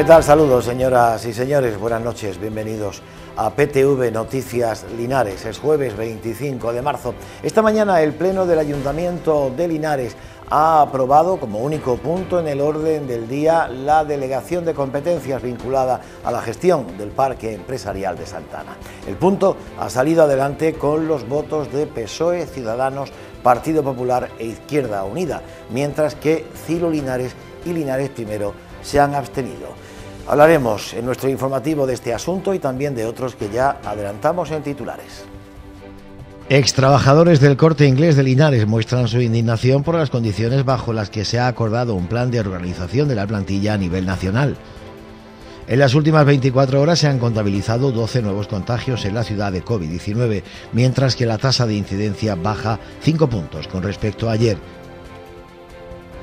¿Qué tal? Saludos, señoras y señores. Buenas noches, bienvenidos a PTV Noticias Linares. Es jueves 25 de marzo. Esta mañana el Pleno del Ayuntamiento de Linares ha aprobado como único punto en el orden del día la delegación de competencias vinculada a la gestión del Parque Empresarial de Santana. El punto ha salido adelante con los votos de PSOE, Ciudadanos, Partido Popular e Izquierda Unida, mientras que Ciro Linares y Linares Primero se han abstenido. Hablaremos en nuestro informativo de este asunto y también de otros que ya adelantamos en titulares. trabajadores del corte inglés de Linares muestran su indignación por las condiciones bajo las que se ha acordado un plan de organización de la plantilla a nivel nacional. En las últimas 24 horas se han contabilizado 12 nuevos contagios en la ciudad de COVID-19, mientras que la tasa de incidencia baja 5 puntos con respecto a ayer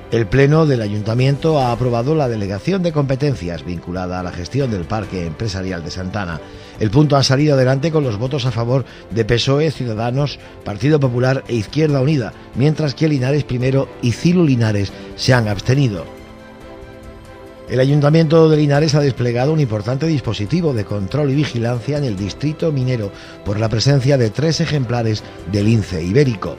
el Pleno del Ayuntamiento ha aprobado la delegación de competencias vinculada a la gestión del Parque Empresarial de Santana. El punto ha salido adelante con los votos a favor de PSOE, Ciudadanos, Partido Popular e Izquierda Unida, mientras que Linares Primero y Cilo Linares se han abstenido. El Ayuntamiento de Linares ha desplegado un importante dispositivo de control y vigilancia en el distrito minero por la presencia de tres ejemplares del lince ibérico.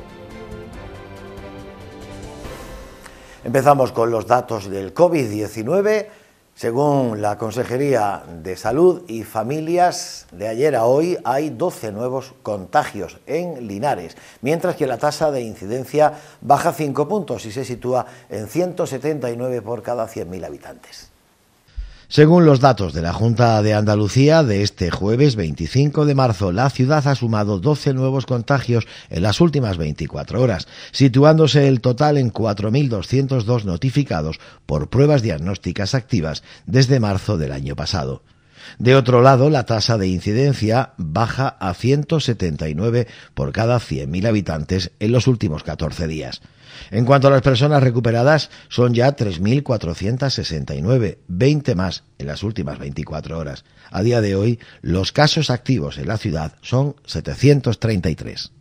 Empezamos con los datos del COVID-19. Según la Consejería de Salud y Familias, de ayer a hoy hay 12 nuevos contagios en Linares, mientras que la tasa de incidencia baja 5 puntos y se sitúa en 179 por cada 100.000 habitantes. Según los datos de la Junta de Andalucía de este jueves 25 de marzo, la ciudad ha sumado 12 nuevos contagios en las últimas 24 horas, situándose el total en 4.202 notificados por pruebas diagnósticas activas desde marzo del año pasado. De otro lado, la tasa de incidencia baja a 179 por cada 100.000 habitantes en los últimos 14 días. En cuanto a las personas recuperadas, son ya 3.469, 20 más en las últimas 24 horas. A día de hoy, los casos activos en la ciudad son 733.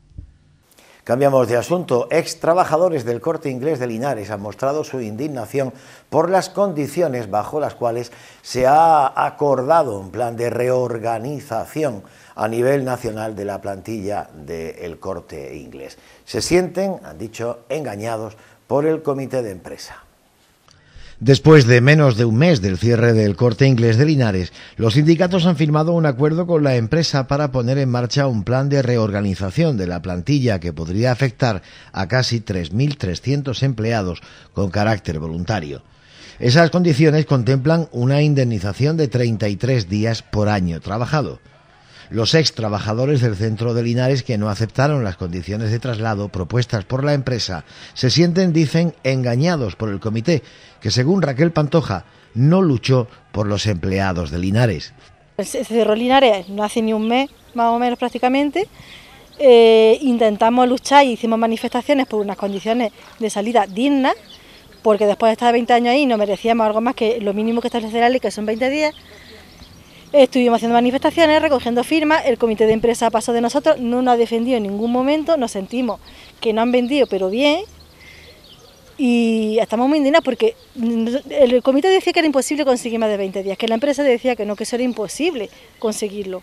Cambiamos de asunto. Ex trabajadores del corte inglés de Linares han mostrado su indignación por las condiciones bajo las cuales se ha acordado un plan de reorganización a nivel nacional de la plantilla del corte inglés. Se sienten, han dicho, engañados por el comité de empresa. Después de menos de un mes del cierre del corte inglés de Linares, los sindicatos han firmado un acuerdo con la empresa para poner en marcha un plan de reorganización de la plantilla que podría afectar a casi 3.300 empleados con carácter voluntario. Esas condiciones contemplan una indemnización de 33 días por año trabajado los ex trabajadores del centro de Linares que no aceptaron las condiciones de traslado propuestas por la empresa se sienten, dicen, engañados por el comité, que según Raquel Pantoja no luchó por los empleados de Linares. Se cerró Linares no hace ni un mes, más o menos prácticamente. Eh, intentamos luchar y hicimos manifestaciones por unas condiciones de salida dignas, porque después de estar 20 años ahí no merecíamos algo más que lo mínimo que establece la ley, que son 20 días. Estuvimos haciendo manifestaciones, recogiendo firmas, el comité de empresa pasó de nosotros, no nos ha defendido en ningún momento, nos sentimos que no han vendido, pero bien, y estamos muy indignados porque el comité decía que era imposible conseguir más de 20 días, que la empresa decía que no, que eso era imposible conseguirlo.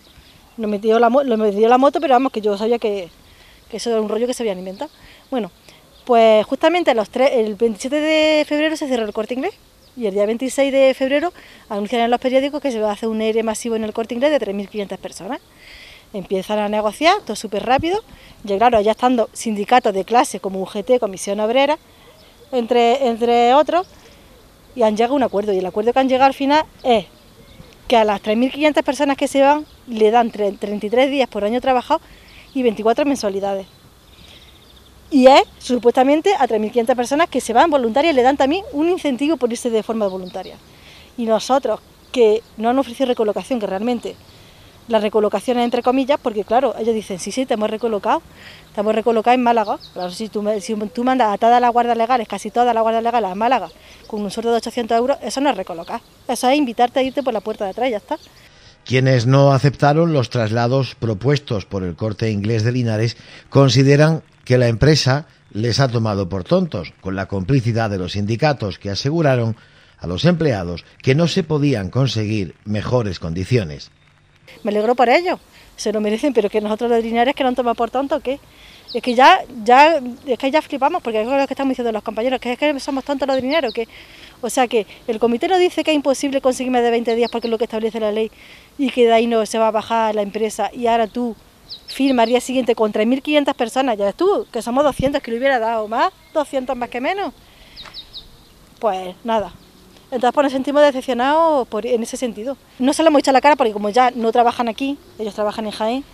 Nos metió la, lo metió la moto, pero vamos, que yo sabía que, eso era un rollo que se habían inventado. Bueno, pues justamente el 27 de febrero se cerró el corte inglés. Y el día 26 de febrero anuncian en los periódicos que se va a hacer un aire masivo en el corte inglés de 3.500 personas. Empiezan a negociar, todo súper rápido. llegaron allá estando sindicatos de clase como UGT, Comisión Obrera, entre, entre otros, y han llegado a un acuerdo. Y el acuerdo que han llegado al final es que a las 3.500 personas que se van le dan 33 días por año trabajado y 24 mensualidades y es supuestamente a 3.500 personas que se van voluntarias y le dan también un incentivo por irse de forma voluntaria. Y nosotros, que no han ofrecido recolocación, que realmente recolocación es entre comillas, porque claro, ellos dicen, sí, sí, te hemos recolocado, te hemos en Málaga. Claro, si tú, mandas a todas las guardas legales, casi todas las guardas legales a Málaga, con un sueldo de 800 euros, eso no es recolocar, eso es invitarte a irte por la puerta de atrás, ya está. Quienes no aceptaron los traslados propuestos por el corte inglés de Linares consideran que la empresa les ha tomado por tontos, con la complicidad de los sindicatos que aseguraron a los empleados que no se podían conseguir mejores condiciones. Me alegro por ello, se lo merecen, pero que nosotros los lineares que no han tomado por tonto, ¿qué? Es que ya, ya, es que ya flipamos, porque es lo que estamos diciendo los compañeros, que es que somos tontos los dineros, que, o sea que el comité nos dice que es imposible conseguirme de 20 días porque es lo que establece la ley y que de ahí no se va a bajar la empresa y ahora tú firma al día siguiente con 3.500 personas, ya ves tú, que somos 200, que le hubiera dado más, 200 más que menos. Pues nada. Entonces pues nos sentimos decepcionados en ese sentido. No se lo hemos hecho a la cara porque como ya no trabajan aquí, ellos trabajan en Jaén,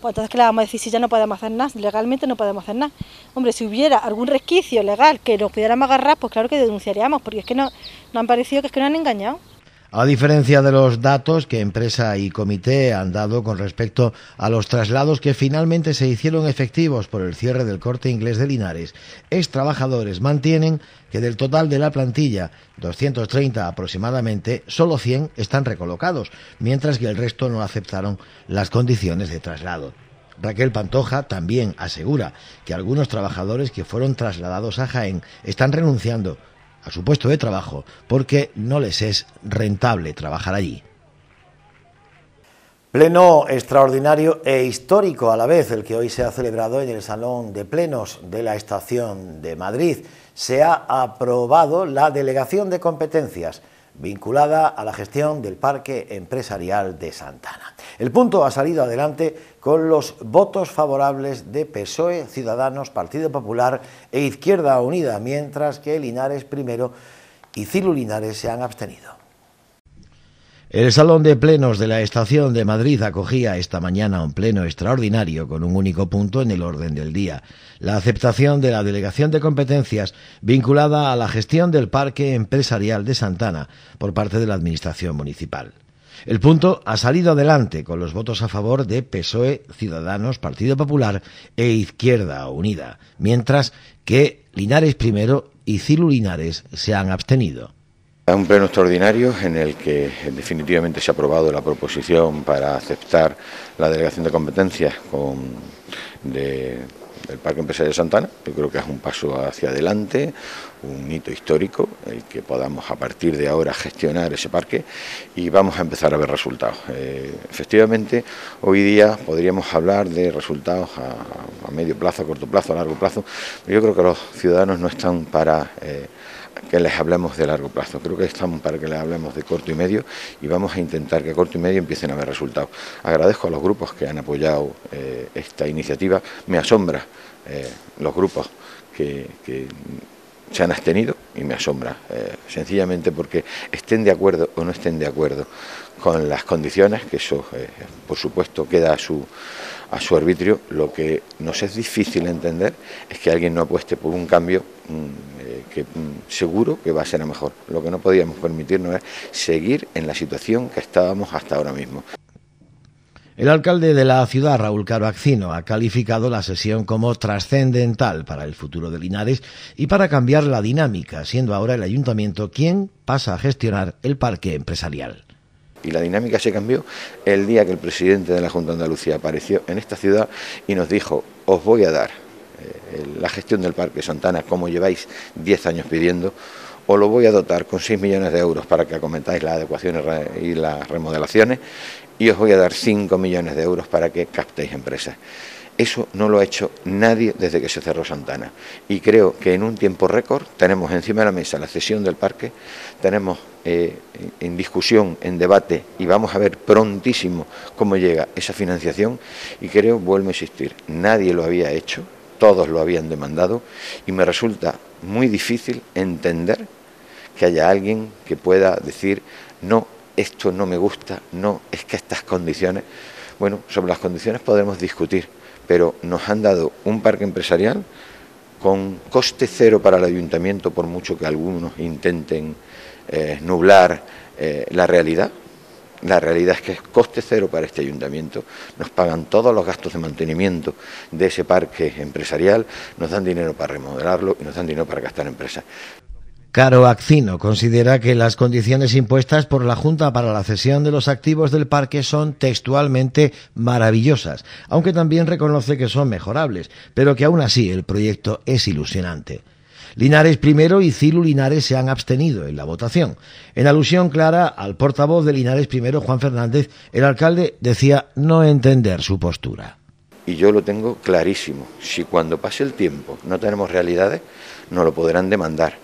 pues entonces que le vamos a decir si ya no podemos hacer nada? Legalmente no podemos hacer nada. Hombre, si hubiera algún resquicio legal que nos pudiéramos agarrar, pues claro que denunciaríamos, porque es que no, nos han parecido que es que nos han engañado. A diferencia de los datos que empresa y comité han dado con respecto a los traslados que finalmente se hicieron efectivos por el cierre del corte inglés de Linares, ex trabajadores mantienen que del total de la plantilla, 230 aproximadamente, solo 100 están recolocados, mientras que el resto no aceptaron las condiciones de traslado. Raquel Pantoja también asegura que algunos trabajadores que fueron trasladados a Jaén están renunciando a su puesto de trabajo porque no les es rentable trabajar allí. Pleno extraordinario e histórico a la vez, el que hoy se ha celebrado en el Salón de Plenos de la Estación de Madrid. Se ha aprobado la delegación de competencias vinculada a la gestión del Parque Empresarial de Santana. El punto ha salido adelante con los votos favorables de PSOE, Ciudadanos, Partido Popular e Izquierda Unida, mientras que Linares primero y Cilu Linares se han abstenido. El salón de plenos de la estación de Madrid acogía esta mañana un pleno extraordinario con un único punto en el orden del día, la aceptación de la delegación de competencias vinculada a la gestión del parque empresarial de Santana por parte de la Administración Municipal. El punto ha salido adelante con los votos a favor de PSOE, Ciudadanos, Partido Popular e Izquierda Unida, mientras que Linares I y Cilu Linares se han abstenido. Es un pleno extraordinario en el que definitivamente se ha aprobado la proposición para aceptar la delegación de competencias con, del Parque Empresarial Santana. Yo creo que es un paso hacia adelante, un hito histórico, el que podamos a partir de ahora gestionar ese parque y vamos a empezar a ver resultados. Eh, efectivamente, hoy día podríamos hablar de resultados a, medio plazo, a corto plazo, a largo plazo, pero yo creo que los ciudadanos no están para... Eh, que les hablemos de largo plazo. Creo que estamos para que les hablemos de corto y medio y vamos a intentar que a corto y medio empiecen a ver resultados. Agradezco a los grupos que han apoyado eh, esta iniciativa. Me asombra eh, los grupos que, se han abstenido y me asombra, eh, sencillamente porque estén de acuerdo o no estén de acuerdo con las condiciones, que eso por supuesto queda a su, a su arbitrio, lo que nos es difícil entender es que alguien no apueste por un cambio mm, que, mm, seguro que va a ser a mejor. Lo que no podíamos permitirnos es seguir en la situación que estábamos hasta ahora mismo. El alcalde de la ciudad, Raúl Caro ha calificado la sesión como trascendental para el futuro de Linares y para cambiar la dinámica, siendo ahora el ayuntamiento quien pasa a gestionar el parque empresarial y la dinámica se cambió el día que el presidente de la Junta de Andalucía apareció en esta ciudad y nos dijo, os voy a dar eh, la gestión del Parque Santana, como lleváis 10 años pidiendo, os lo voy a dotar con 6 millones de euros para que acometáis las adecuaciones y las remodelaciones y os voy a dar 5 millones de euros para que captéis empresas. Eso no lo ha hecho nadie desde que se cerró Santana. Y creo que en un tiempo récord tenemos encima de la mesa la cesión del parque, tenemos eh, en discusión, en debate, y vamos a ver prontísimo cómo llega esa financiación. Y creo, vuelvo a insistir, nadie lo había hecho todos lo habían demandado y me resulta muy difícil entender que haya alguien que pueda decir, no, esto no me gusta, no, es que estas condiciones, bueno, sobre las condiciones podremos discutir, pero nos han dado un parque empresarial con coste cero para el ayuntamiento, por mucho que algunos intenten eh, nublar eh, la realidad, la realidad es que es coste cero para este ayuntamiento, nos pagan todos los gastos de mantenimiento de ese parque empresarial, nos dan dinero para remodelarlo y nos dan dinero para gastar en empresas. Caro Accino considera que las condiciones impuestas por la Junta para la cesión de los activos del parque son textualmente maravillosas, aunque también reconoce que son mejorables, pero que aún así el proyecto es ilusionante. Linares primero y Cilu Linares se han abstenido en la votación. En alusión clara al portavoz de Linares primero, Juan Fernández, el alcalde decía no entender su postura. Y yo lo tengo clarísimo. Si cuando pase el tiempo no tenemos realidades, no lo podrán demandar.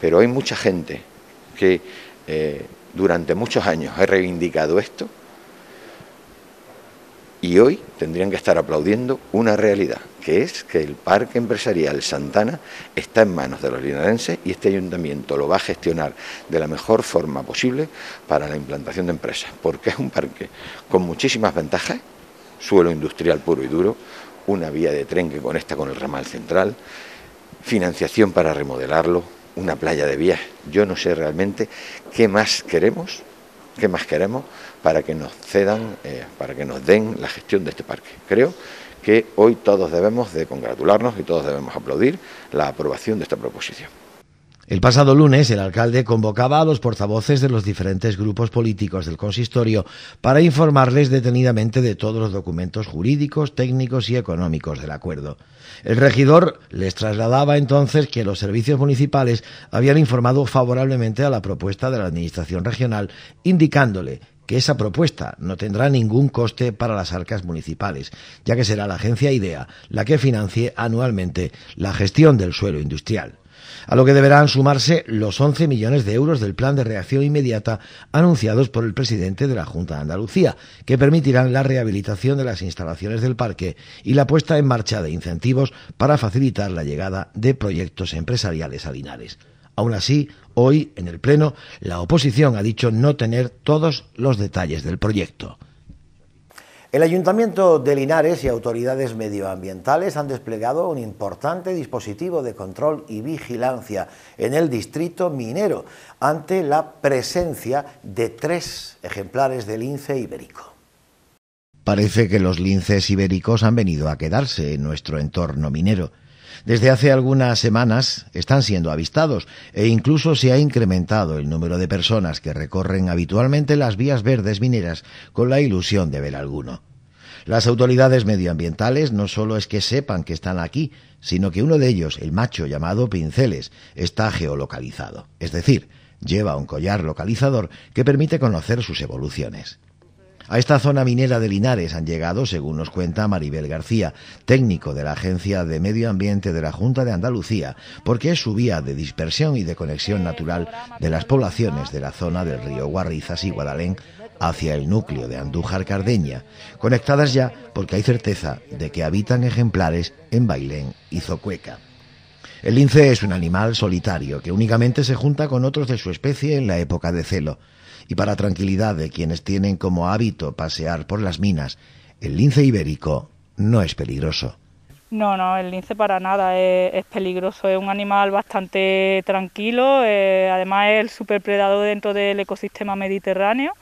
Pero hay mucha gente que eh, durante muchos años ha reivindicado esto y hoy tendrían que estar aplaudiendo una realidad, que es que el Parque Empresarial Santana está en manos de los linarenses y este ayuntamiento lo va a gestionar de la mejor forma posible para la implantación de empresas, porque es un parque con muchísimas ventajas, suelo industrial puro y duro, una vía de tren que conecta con el ramal central, financiación para remodelarlo, una playa de vías. Yo no sé realmente qué más queremos, qué más queremos para que nos cedan, eh, para que nos den la gestión de este parque. Creo que hoy todos debemos de congratularnos y todos debemos aplaudir la aprobación de esta proposición. El pasado lunes, el alcalde convocaba a los portavoces de los diferentes grupos políticos del consistorio para informarles detenidamente de todos los documentos jurídicos, técnicos y económicos del acuerdo. El regidor les trasladaba entonces que los servicios municipales habían informado favorablemente a la propuesta de la Administración Regional, indicándole que esa propuesta no tendrá ningún coste para las arcas municipales, ya que será la agencia IDEA la que financie anualmente la gestión del suelo industrial a lo que deberán sumarse los 11 millones de euros del plan de reacción inmediata anunciados por el presidente de la Junta de Andalucía, que permitirán la rehabilitación de las instalaciones del parque y la puesta en marcha de incentivos para facilitar la llegada de proyectos empresariales a Linares. Aún así, hoy, en el Pleno, la oposición ha dicho no tener todos los detalles del proyecto. El Ayuntamiento de Linares y autoridades medioambientales han desplegado un importante dispositivo de control y vigilancia en el distrito minero ante la presencia de tres ejemplares de lince ibérico. Parece que los linces ibéricos han venido a quedarse en nuestro entorno minero. Desde hace algunas semanas están siendo avistados e incluso se ha incrementado el número de personas que recorren habitualmente las vías verdes mineras con la ilusión de ver alguno. Las autoridades medioambientales no solo es que sepan que están aquí, sino que uno de ellos, el macho llamado Pinceles, está geolocalizado, es decir, lleva un collar localizador que permite conocer sus evoluciones. A esta zona minera de Linares han llegado, según nos cuenta Maribel García, técnico de la Agencia de Medio Ambiente de la Junta de Andalucía, porque es su vía de dispersión y de conexión natural de las poblaciones de la zona del río Guarrizas y Guadalén hacia el núcleo de Andújar Cardeña, conectadas ya porque hay certeza de que habitan ejemplares en Bailén y Zocueca. El lince es un animal solitario que únicamente se junta con otros de su especie en la época de celo. Y para tranquilidad de quienes tienen como hábito pasear por las minas, el lince ibérico no es peligroso. No, no, el lince para nada es, peligroso. Es un animal bastante tranquilo. Eh, además es el superpredador dentro del ecosistema mediterráneo.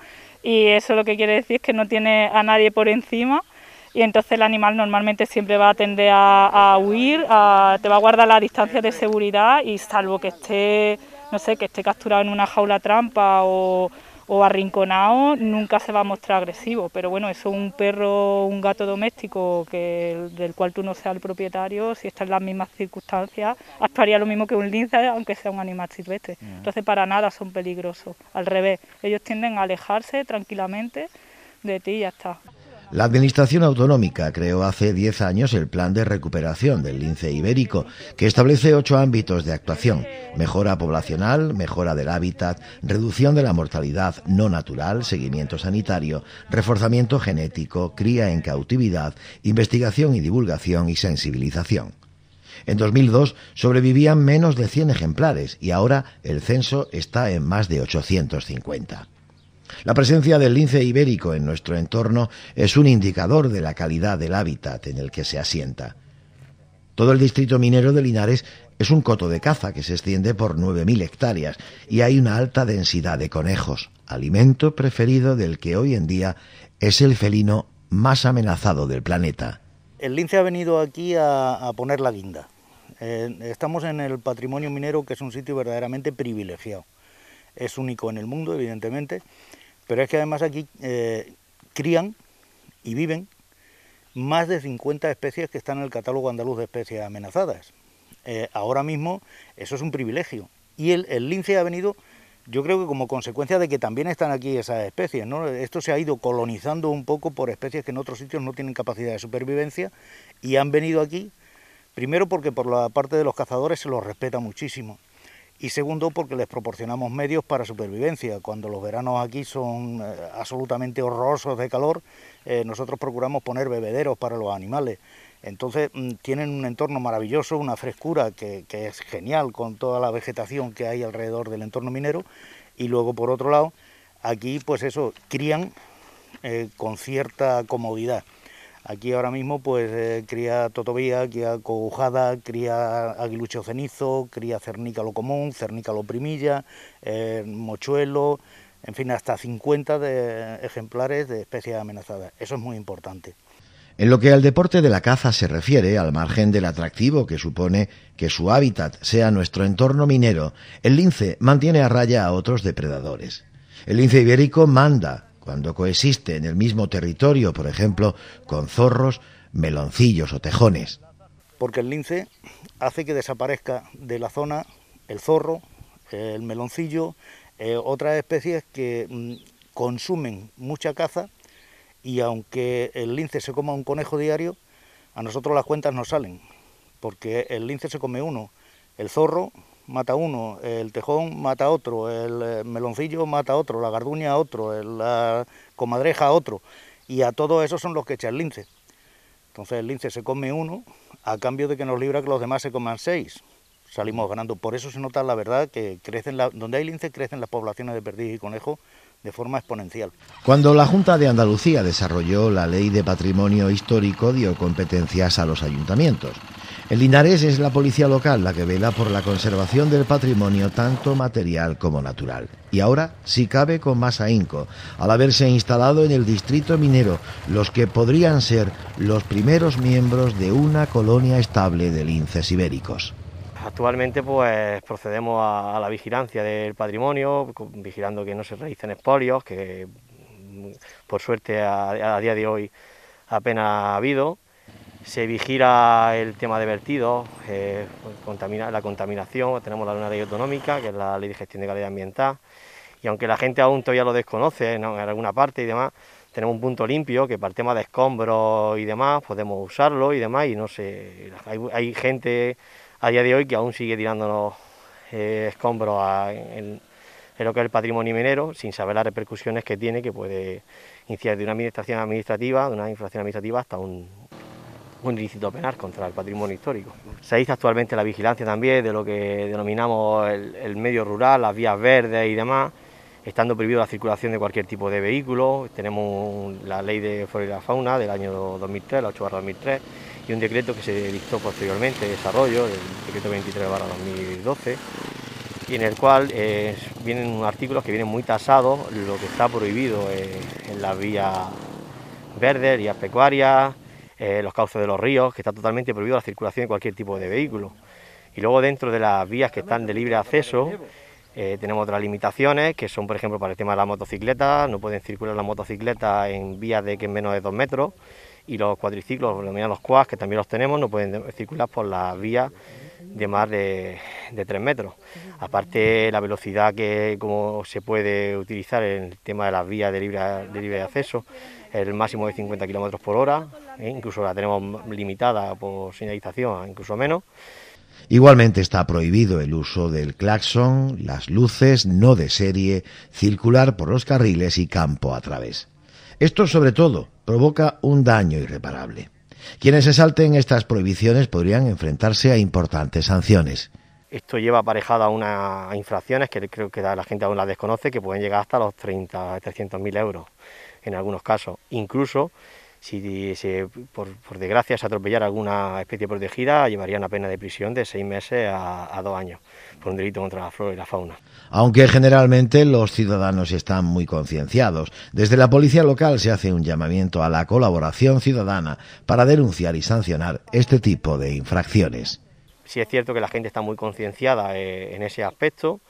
Y eso lo que quiere decir es que no tiene a nadie por encima y entonces el animal normalmente siempre va a tender a, huir, te va a guardar la distancia de seguridad y salvo que esté, no sé, que esté capturado en una jaula trampa o, arrinconado, nunca se va a mostrar agresivo. Pero bueno, eso un perro, un gato doméstico del cual tú no seas el propietario, si está en las mismas circunstancias, actuaría lo mismo que un lince, aunque sea un animal silvestre. Entonces para nada son peligrosos, al revés, ellos tienden a alejarse tranquilamente de ti y ya está. La Administración Autonómica creó hace 10 años el Plan de Recuperación del Lince Ibérico, que establece ocho ámbitos de actuación. Mejora poblacional, mejora del hábitat, reducción de la mortalidad no natural, seguimiento sanitario, reforzamiento genético, cría en cautividad, investigación y divulgación y sensibilización. En 2002 sobrevivían menos de 100 ejemplares y ahora el censo está en más de 850. La presencia del lince ibérico en nuestro entorno es un indicador de la calidad del hábitat en el que se asienta. Todo el distrito minero de Linares es un coto de caza que se extiende por 9.000 hectáreas y hay una alta densidad de conejos, alimento preferido del que hoy en día es el felino más amenazado del planeta. El lince ha venido aquí a, poner la guinda. Eh, estamos en el patrimonio minero que es un sitio verdaderamente privilegiado. Es único en el mundo, evidentemente, pero es que además aquí eh, crían y viven más de 50 especies que están en el catálogo andaluz de especies amenazadas. Eh, ahora mismo eso es un privilegio. Y el, lince ha venido, yo creo que como consecuencia de que también están aquí esas especies. Esto se ha ido colonizando un poco por especies que en otros sitios no tienen capacidad de supervivencia y han venido aquí, primero porque por la parte de los cazadores se los respeta muchísimo y segundo porque les proporcionamos medios para supervivencia. Cuando los veranos aquí son eh, absolutamente horrorosos de calor, eh, nosotros procuramos poner bebederos para los animales. Entonces mm, tienen un entorno maravilloso, una frescura que, es genial con toda la vegetación que hay alrededor del entorno minero y luego por otro lado, aquí pues eso, crían eh, con cierta comodidad. Aquí ahora mismo pues eh, cría totovía, cría cojada... cría aguilucho cenizo, cría cernícalo común, cernícalo primilla, eh, mochuelo, en fin, hasta 50 de ejemplares de especies amenazadas. Eso es muy importante. En lo que al deporte de la caza se refiere, al margen del atractivo que supone que su hábitat sea nuestro entorno minero, el lince mantiene a raya a otros depredadores. El lince ibérico manda, cuando coexiste en el mismo territorio, por ejemplo, con zorros, meloncillos o tejones. Porque el lince hace que desaparezca de la zona el zorro, el meloncillo, eh, otras especies que mm, consumen mucha caza y aunque el lince se coma un conejo diario, a nosotros las cuentas no salen, porque el lince se come uno, el zorro, mata uno, el tejón mata otro, el eh, meloncillo mata otro, la garduña otro, la comadreja otro, y a todos esos son los que echa el lince. Entonces el lince se come uno a cambio de que nos libra que los demás se coman seis. Salimos ganando. Por eso se nota la verdad que crecen donde hay lince crecen las poblaciones de perdiz y conejo de forma exponencial. Cuando la Junta de Andalucía desarrolló la Ley de Patrimonio Histórico dio competencias a los ayuntamientos. El Linares es la policía local la que vela por la conservación del patrimonio tanto material como natural. Y ahora, si cabe, con más ahínco, al haberse instalado en el distrito minero los que podrían ser los primeros miembros de una colonia estable de linces ibéricos. Actualmente pues procedemos a, la vigilancia del patrimonio, vigilando que no se realicen espolios, que mm, por suerte a, día de hoy apenas ha habido. Se vigila el tema de vertidos, eh, la contaminación, tenemos la ley autonómica, que es la ley de gestión de calidad ambiental, y aunque la gente aún todavía lo desconoce en, alguna parte y demás, tenemos un punto limpio que para el tema de escombros y demás podemos usarlo y demás, y no sé, hay gente a día de hoy que aún sigue tirándonos eh, escombros en, lo que es el patrimonio minero, sin saber las repercusiones que tiene, que puede iniciar de una administración administrativa, de una infracción administrativa hasta un, un ilícito penal contra el patrimonio histórico. Se dice actualmente la vigilancia también de lo que denominamos el medio rural, las vías verdes y demás estando prohibida la circulación de cualquier tipo de vehículo. Tenemos la ley de flora y la fauna del año 2003, la 8 2003, y un decreto que se dictó posteriormente, de desarrollo, el decreto 23 2012, y en el cual eh, vienen artículos que vienen muy tasados, lo que está prohibido en las vías verdes, vías pecuarias, eh, los cauces de los ríos, que está totalmente prohibido la circulación de cualquier tipo de vehículo. Y luego dentro de las vías que están de libre acceso, eh, tenemos otras limitaciones que son, por ejemplo, para el tema de las motocicletas, no pueden circular las motocicletas en vías de que menos de dos metros y los cuadriciclos, los quads, que también los tenemos, no pueden circular por las vías de más de, tres metros. Aparte, la velocidad que como se puede utilizar en el tema de las vías de libre, de libre acceso, el máximo de 50 kilómetros por hora, ¿eh? incluso la tenemos limitada por señalización, incluso menos. Igualmente está prohibido el uso del claxon, las luces no de serie, circular por los carriles y campo a través. Esto sobre todo provoca un daño irreparable. Quienes se salten estas prohibiciones podrían enfrentarse a importantes sanciones. Esto lleva aparejada unas infracciones que creo que la gente aún las desconoce, que pueden llegar hasta los 30, 300.000 euros en algunos casos. Incluso si por, desgracia se atropellara alguna especie protegida, llevaría una pena de prisión de seis meses a, dos años por un delito contra la flora y la fauna. Aunque generalmente los ciudadanos están muy concienciados, desde la policía local se hace un llamamiento a la colaboración ciudadana para denunciar y sancionar este tipo de infracciones. Sí es cierto que la gente está muy concienciada eh, en ese aspecto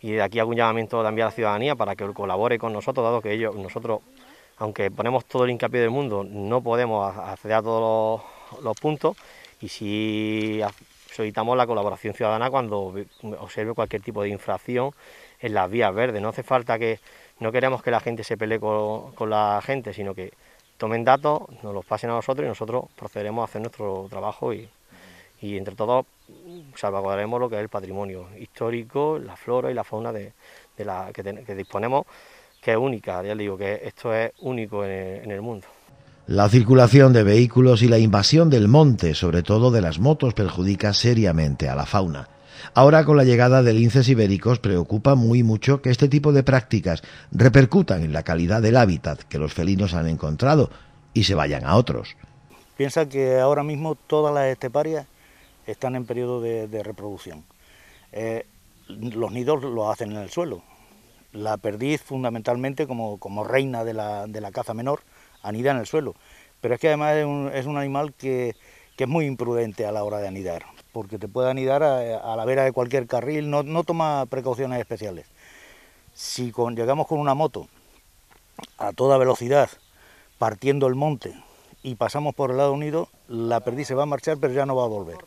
y de aquí hago un llamamiento también a la ciudadanía para que colabore con nosotros, dado que ellos, nosotros aunque ponemos todo el hincapié del mundo, no podemos acceder a todos los, puntos y si solicitamos la colaboración ciudadana cuando observe cualquier tipo de infracción en las vías verdes. No hace falta que, no queremos que la gente se pelee con, la gente, sino que tomen datos, nos los pasen a nosotros y nosotros procederemos a hacer nuestro trabajo y, entre todos salvaguardaremos lo que es el patrimonio histórico, la flora y la fauna de, que disponemos que es única, ya digo que esto es único en el, mundo. La circulación de vehículos y la invasión del monte, sobre todo de las motos, perjudica seriamente a la fauna. Ahora con la llegada de linces ibéricos preocupa muy mucho que este tipo de prácticas repercutan en la calidad del hábitat que los felinos han encontrado y se vayan a otros. Piensa que ahora mismo todas las esteparias están en periodo de, reproducción. Eh, los nidos los hacen en el suelo, la perdiz fundamentalmente como, reina de la, caza menor, anida en el suelo. Pero es que además es un, animal que, que, es muy imprudente a la hora de anidar, porque te puede anidar a, la vera de cualquier carril, no, toma precauciones especiales. Si llegamos con una moto a toda velocidad, partiendo el monte, y pasamos por el lado unido, la perdiz se va a marchar, pero ya no va a volver.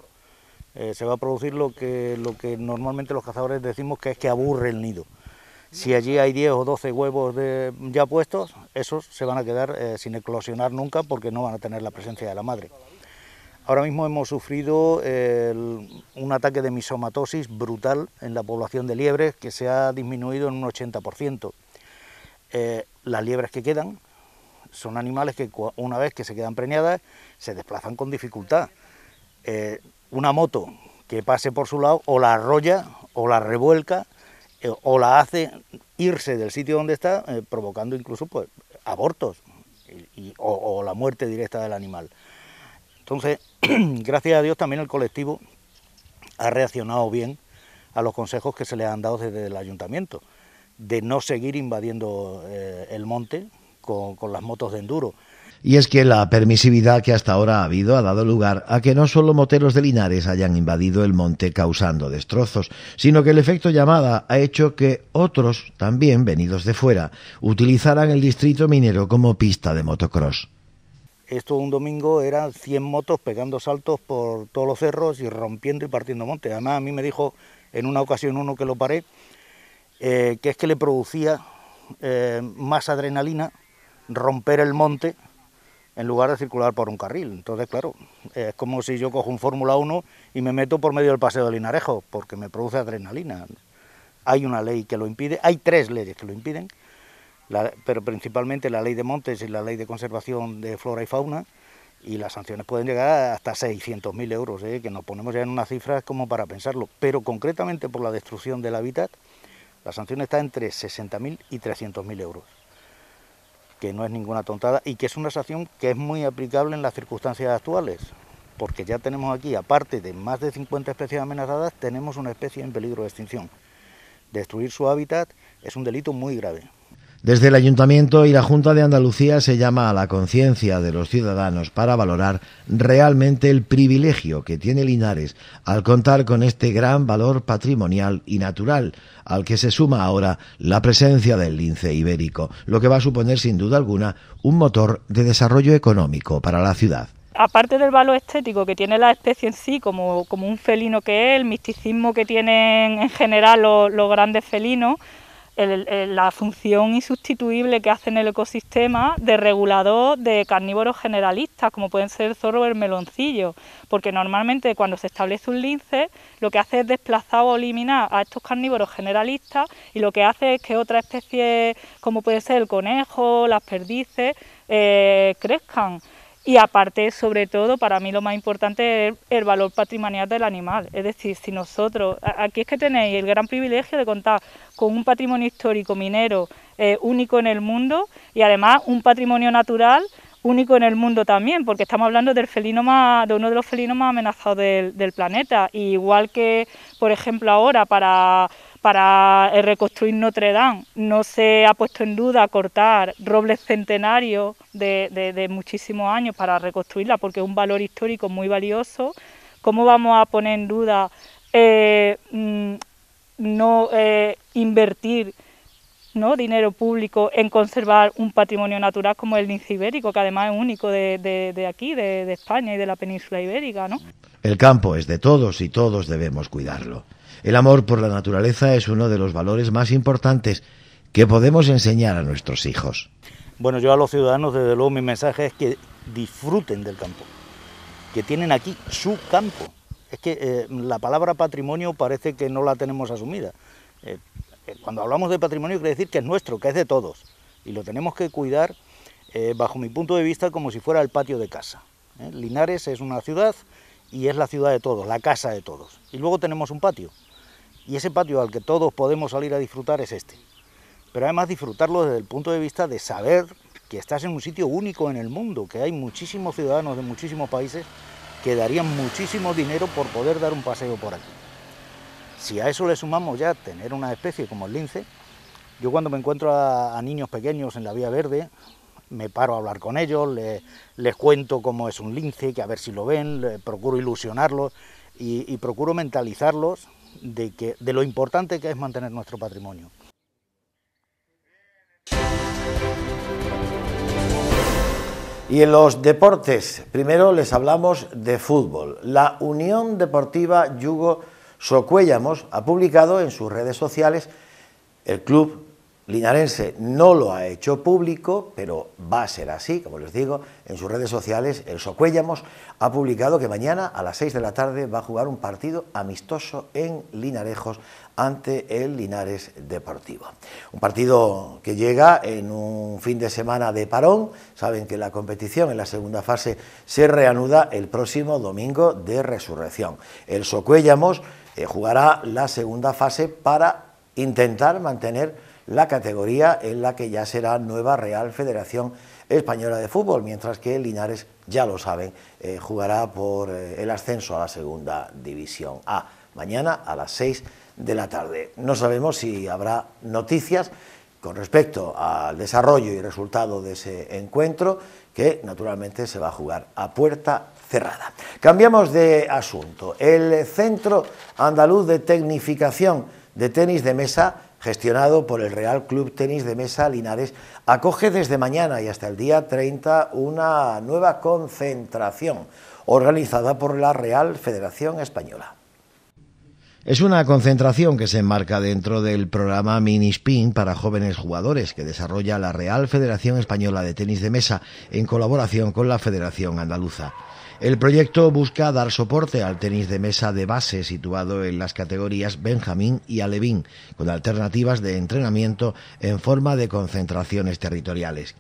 Eh, se va a producir lo que, lo que normalmente los cazadores decimos que es que aburre el nido. Si allí hay 10 o 12 huevos ya puestos, esos se van a quedar eh, sin eclosionar nunca porque no van a tener la presencia de la madre. Ahora mismo hemos sufrido eh, un ataque de misomatosis brutal en la población de liebres que se ha disminuido en un 80%. Eh, las liebres que quedan son animales que una vez que se quedan preñadas se desplazan con dificultad. una moto que pase por su lado o la arrolla o la revuelca eh, o la hace irse del sitio donde está, eh, provocando incluso pues, abortos o, la muerte directa del animal. Entonces, gracias a Dios también el colectivo ha reaccionado bien a los consejos que se le han dado desde el ayuntamiento, de no seguir invadiendo eh, el monte con las motos de enduro. Y es que la permisividad que hasta ahora ha habido ha dado lugar a que no solo moteros de Linares hayan invadido el monte causando destrozos, sino que el efecto llamada ha hecho que otros, también venidos de fuera, utilizaran el distrito minero como pista de motocross. Esto un domingo eran 100 motos pegando saltos por todos los cerros y rompiendo y partiendo montes. Además, a mí me dijo en una ocasión uno que lo paré, eh, que es que le producía eh, más adrenalina romper el monte en lugar de circular por un carril. Entonces, claro, es como si yo cojo un Fórmula 1 y me meto por medio del paseo de Linarejo, porque me produce adrenalina. Hay una ley que lo impide, hay tres leyes que lo impiden, pero principalmente la ley de montes y la ley de conservación de flora y fauna, y las sanciones pueden llegar hasta 600.000 euros, ¿eh? que nos ponemos ya en unas cifras como para pensarlo, pero concretamente por la destrucción del hábitat, la sanción está entre 60.000 y 300.000 euros que no es ninguna tontada y que es una sanción que es muy aplicable en las circunstancias actuales, porque ya tenemos aquí, aparte de más de 50 especies amenazadas, tenemos una especie en peligro de extinción. Destruir su hábitat es un delito muy grave. Desde el Ayuntamiento y la Junta de Andalucía se llama a la conciencia de los ciudadanos para valorar realmente el privilegio que tiene Linares al contar con este gran valor patrimonial y natural, al que se suma ahora la presencia del lince ibérico, lo que va a suponer sin duda alguna un motor de desarrollo económico para la ciudad aparte del valor estético que tiene la especie en sí, como, un felino que es, el misticismo que tienen en general los grandes felinos, la función insustituible que hace en el ecosistema de regulador de carnívoros generalistas, como pueden ser el zorro o el meloncillo, porque normalmente cuando se establece un lince lo que hace es desplazar o eliminar a estos carnívoros generalistas y lo que hace es que otras especies, como puede ser el conejo, las perdices, eh, crezcan y aparte, sobre todo, para mí lo más importante es el valor patrimonial del animal. Es decir, si nosotros, aquí es que tenéis el gran privilegio de contar con un patrimonio histórico minero eh, único en el mundo y además un patrimonio natural único en el mundo también, porque estamos hablando del felino de uno de los felinos más amenazados del, planeta. igual que, por ejemplo, ahora para para eh, reconstruir Notre Dame. No se ha puesto en duda cortar robles centenarios de, muchísimos años para reconstruirla, porque es un valor histórico muy valioso. ¿Cómo vamos a poner en duda eh, mm, no eh, invertir dinero público en conservar un patrimonio natural como el lince ibérico, que además es único de, aquí, de, de, España y de la península ibérica. ¿no? El campo es de todos y todos debemos cuidarlo. El amor por la naturaleza es uno de los valores más importantes que podemos enseñar a nuestros hijos. Bueno, yo a los ciudadanos, desde luego, mi mensaje es que disfruten del campo, que tienen aquí su campo. Es que eh, la palabra patrimonio parece que no la tenemos asumida. Eh, eh, cuando hablamos de patrimonio quiere decir que es nuestro, que es de todos, y lo tenemos que cuidar, bajo mi punto de vista, como si fuera el patio de casa. Linares es una ciudad y es la ciudad de todos, la casa de todos. Y luego tenemos un patio. Y ese patio al que todos podemos salir a disfrutar es este. Pero además disfrutarlo desde el punto de vista de saber que estás en un sitio único en el mundo, que hay muchísimos ciudadanos de muchísimos países que darían muchísimo dinero por poder dar un paseo por aquí. Si a eso le sumamos ya tener una especie como el lince, yo cuando me encuentro a, niños pequeños en la vía verde, me paro a hablar con ellos, les, cuento cómo es un lince, que a ver si lo ven, procuro ilusionarlos y procuro mentalizarlos de, que, de lo importante que es mantener nuestro patrimonio. Y en los deportes, primero les hablamos de fútbol. La Unión Deportiva Yugo Socuellamos ha publicado en sus redes sociales el club Linarense no lo ha hecho público, pero va a ser así, como les digo, en sus redes sociales el Socuéllamos ha publicado que mañana a las 6 de la tarde va a jugar un partido amistoso en Linarejos ante el Linares Deportivo. Un partido que llega en un fin de semana de parón, saben que la competición en la segunda fase se reanuda el próximo domingo de Resurrección. El Socuéllamos eh, jugará la segunda fase para intentar mantener la categoría en la que ya será nueva Real Federación Española de Fútbol, mientras que Linares, ya lo saben, eh, jugará por eh, el ascenso a la Segunda División A, mañana a las 6 de la tarde. No sabemos si habrá noticias con respecto al desarrollo y resultado de ese encuentro, que naturalmente se va a jugar a puerta cerrada. Cambiamos de asunto. El Centro Andaluz de Tecnificación de Tenis de Mesa gestionado por el Real Club Tenis de Mesa Linares, acoge desde mañana y hasta el día 30 una nueva concentración organizada por la Real Federación Española. Es una concentración que se enmarca dentro del programa Mini Spin para jóvenes jugadores que desarrolla la Real Federación Española de Tenis de Mesa en colaboración con la Federación Andaluza. El proyecto busca dar soporte al tenis de mesa de base situado en las categorías Benjamín y Alevín, con alternativas de entrenamiento en forma de concentraciones territoriales.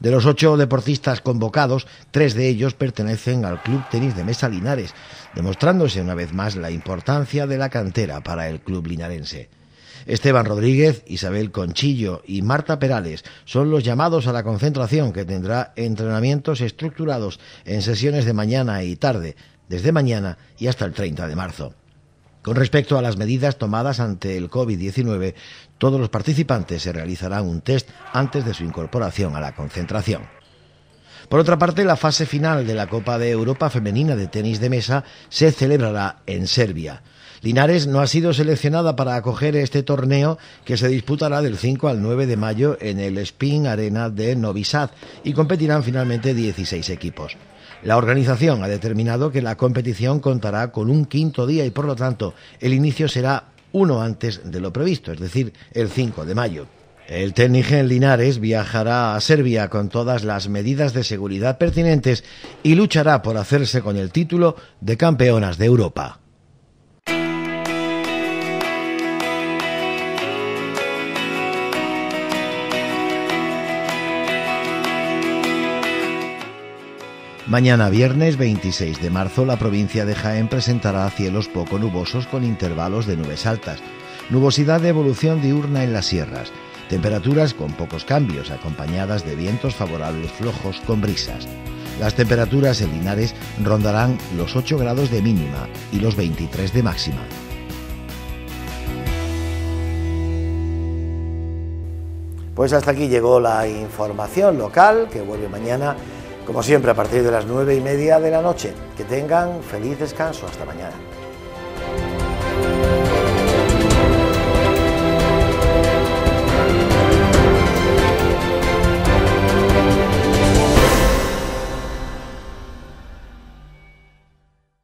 De los ocho deportistas convocados, tres de ellos pertenecen al Club Tenis de Mesa Linares, demostrándose una vez más la importancia de la cantera para el club linarense. Esteban Rodríguez, Isabel Conchillo y Marta Perales son los llamados a la concentración que tendrá entrenamientos estructurados en sesiones de mañana y tarde, desde mañana y hasta el 30 de marzo. Con respecto a las medidas tomadas ante el COVID-19, todos los participantes se realizarán un test antes de su incorporación a la concentración. Por otra parte, la fase final de la Copa de Europa Femenina de Tenis de Mesa se celebrará en Serbia. Linares no ha sido seleccionada para acoger este torneo que se disputará del 5 al 9 de mayo en el Spin Arena de Novi Sad y competirán finalmente 16 equipos. La organización ha determinado que la competición contará con un quinto día y por lo tanto el inicio será uno antes de lo previsto, es decir, el 5 de mayo. El técnico Linares viajará a Serbia con todas las medidas de seguridad pertinentes y luchará por hacerse con el título de campeonas de Europa. Mañana viernes 26 de marzo la provincia de Jaén presentará cielos poco nubosos con intervalos de nubes altas, nubosidad de evolución diurna en las sierras, temperaturas con pocos cambios acompañadas de vientos favorables flojos con brisas. Las temperaturas en Linares rondarán los 8 grados de mínima y los 23 de máxima. Pues hasta aquí llegó la información local que vuelve mañana como siempre, a partir de las nueve y media de la noche. Que tengan feliz descanso. Hasta mañana.